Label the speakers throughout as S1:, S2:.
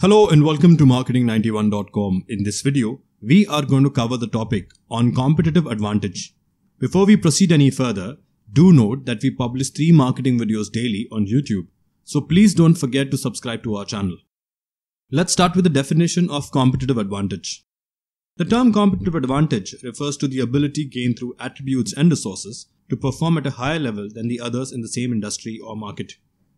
S1: Hello and welcome to marketing91.com. In this video, we are going to cover the topic on competitive advantage. Before we proceed any further, do note that we publish three marketing videos daily on YouTube, so please don't forget to subscribe to our channel. Let's start with the definition of competitive advantage. The term competitive advantage refers to the ability gained through attributes and resources to perform at a higher level than the others in the same industry or market.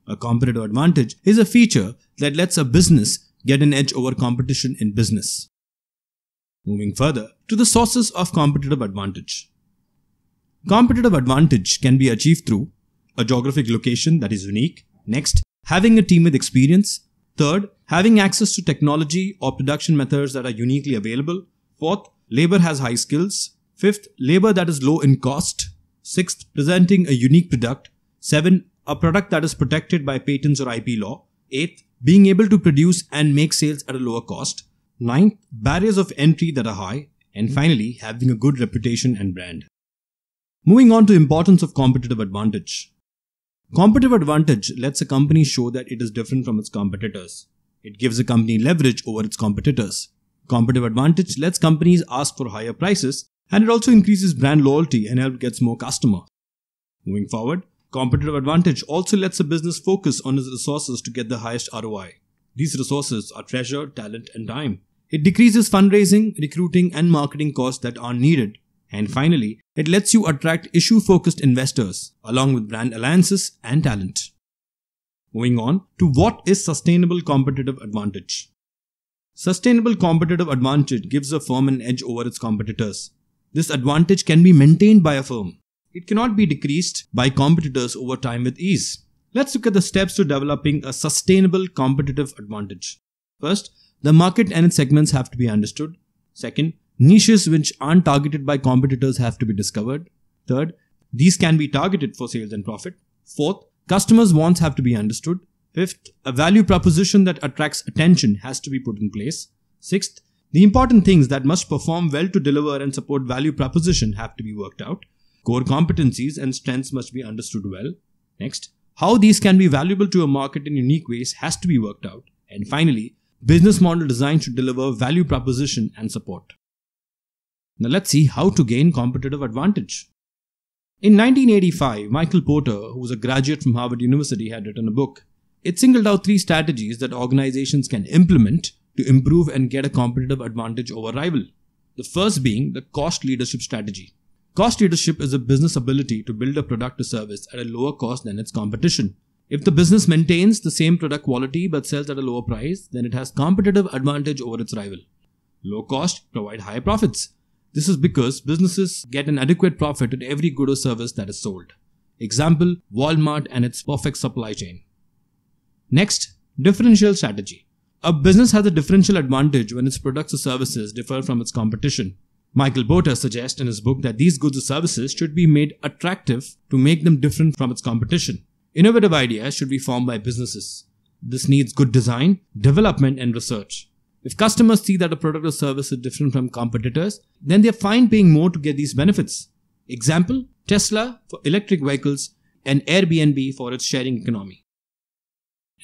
S1: A competitive advantage is a feature that lets a business get an edge over competition in business. Moving further to the sources of competitive advantage. Competitive advantage can be achieved through a geographic location that is unique, next, having a team with experience, third, having access to technology or production methods that are uniquely available, fourth, labor has high skills, fifth, labor that is low in cost, sixth, presenting a unique product, seven, a product that is protected by patents or IP law, eighth, being able to produce and make sales at a lower cost. Ninth, barriers of entry that are high. And hmm. finally, having a good reputation and brand. Moving on to importance of competitive advantage. Competitive advantage lets a company show that it is different from its competitors. It gives a company leverage over its competitors. Competitive advantage lets companies ask for higher prices and it also increases brand loyalty and helps gets more customers. Moving forward, Competitive advantage also lets a business focus on its resources to get the highest ROI. These resources are treasure, talent, and time. It decreases fundraising, recruiting, and marketing costs that are needed. And finally, it lets you attract issue focused investors, along with brand alliances and talent. Moving on to what is sustainable competitive advantage. Sustainable competitive advantage gives a firm an edge over its competitors. This advantage can be maintained by a firm. It cannot be decreased by competitors over time with ease. Let's look at the steps to developing a sustainable competitive advantage. First, the market and its segments have to be understood. Second, niches which aren't targeted by competitors have to be discovered. Third, these can be targeted for sales and profit. Fourth, customers' wants have to be understood. Fifth, a value proposition that attracts attention has to be put in place. Sixth, the important things that must perform well to deliver and support value proposition have to be worked out. Core competencies and strengths must be understood well. Next, how these can be valuable to a market in unique ways has to be worked out. And finally, business model design should deliver value proposition and support. Now let's see how to gain competitive advantage. In 1985, Michael Porter, who was a graduate from Harvard University, had written a book. It singled out three strategies that organizations can implement to improve and get a competitive advantage over rival. The first being the cost leadership strategy. Cost leadership is a business ability to build a product or service at a lower cost than its competition. If the business maintains the same product quality but sells at a lower price, then it has competitive advantage over its rival. Low cost provide high profits. This is because businesses get an adequate profit at every good or service that is sold. Example, Walmart and its perfect supply chain. Next, differential strategy. A business has a differential advantage when its products or services differ from its competition. Michael Boter suggests in his book that these goods or services should be made attractive to make them different from its competition. Innovative ideas should be formed by businesses. This needs good design, development, and research. If customers see that a product or service is different from competitors, then they're fine paying more to get these benefits. Example Tesla for electric vehicles and Airbnb for its sharing economy.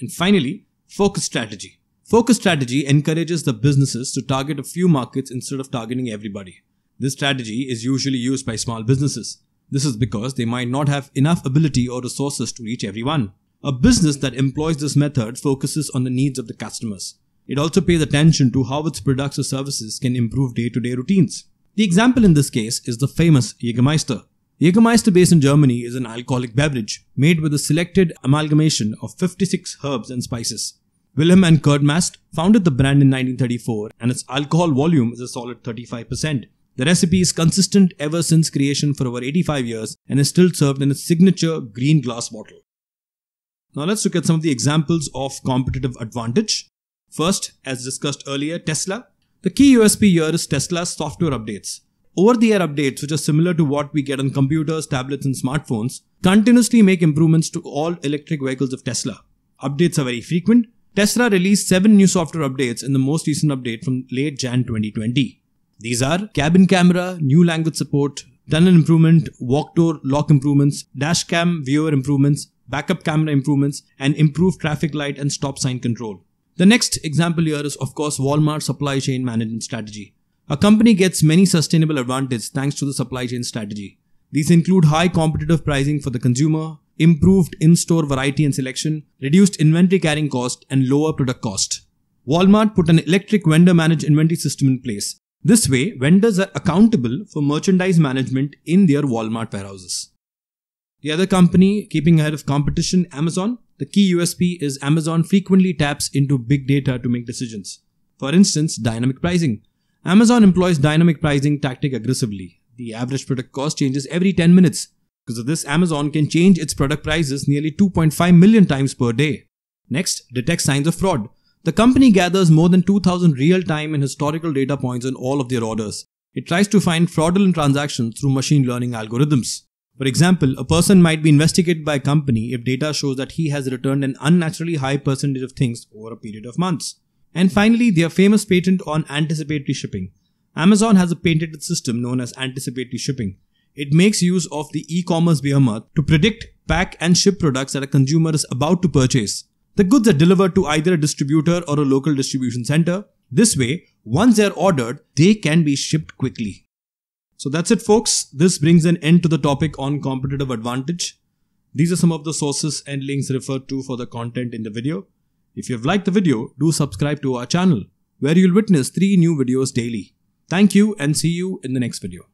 S1: And finally, focus strategy. Focus strategy encourages the businesses to target a few markets instead of targeting everybody. This strategy is usually used by small businesses. This is because they might not have enough ability or resources to reach everyone. A business that employs this method focuses on the needs of the customers. It also pays attention to how its products or services can improve day to day routines. The example in this case is the famous Jägermeister. Jägermeister, based in Germany, is an alcoholic beverage made with a selected amalgamation of 56 herbs and spices. Wilhelm and Kurt Mast founded the brand in 1934 and its alcohol volume is a solid 35%. The recipe is consistent ever since creation for over 85 years and is still served in its signature green glass bottle. Now let's look at some of the examples of competitive advantage. First, as discussed earlier, Tesla. The key USP here is Tesla's software updates. Over the air updates, which are similar to what we get on computers, tablets, and smartphones, continuously make improvements to all electric vehicles of Tesla. Updates are very frequent, Tesla released seven new software updates in the most recent update from late Jan 2020. These are cabin camera, new language support, tunnel improvement, walk door lock improvements, dash cam viewer improvements, backup camera improvements, and improved traffic light and stop sign control. The next example here is, of course, Walmart supply chain management strategy. A company gets many sustainable advantages thanks to the supply chain strategy. These include high competitive pricing for the consumer, improved in-store variety and selection, reduced inventory carrying cost, and lower product cost. Walmart put an electric vendor managed inventory system in place. This way, vendors are accountable for merchandise management in their Walmart warehouses. The other company keeping ahead of competition, Amazon. The key USP is Amazon frequently taps into big data to make decisions. For instance, dynamic pricing. Amazon employs dynamic pricing tactic aggressively. The average product cost changes every 10 minutes, because of this, Amazon can change its product prices nearly 2.5 million times per day. Next, detect signs of fraud. The company gathers more than 2000 real-time and historical data points on all of their orders. It tries to find fraudulent transactions through machine learning algorithms. For example, a person might be investigated by a company if data shows that he has returned an unnaturally high percentage of things over a period of months. And finally, their famous patent on anticipatory shipping. Amazon has a patented system known as anticipatory shipping. It makes use of the e-commerce behemoth to predict, pack and ship products that a consumer is about to purchase. The goods are delivered to either a distributor or a local distribution center. This way, once they're ordered, they can be shipped quickly. So that's it folks. This brings an end to the topic on competitive advantage. These are some of the sources and links referred to for the content in the video. If you have liked the video, do subscribe to our channel where you'll witness 3 new videos daily. Thank you and see you in the next video.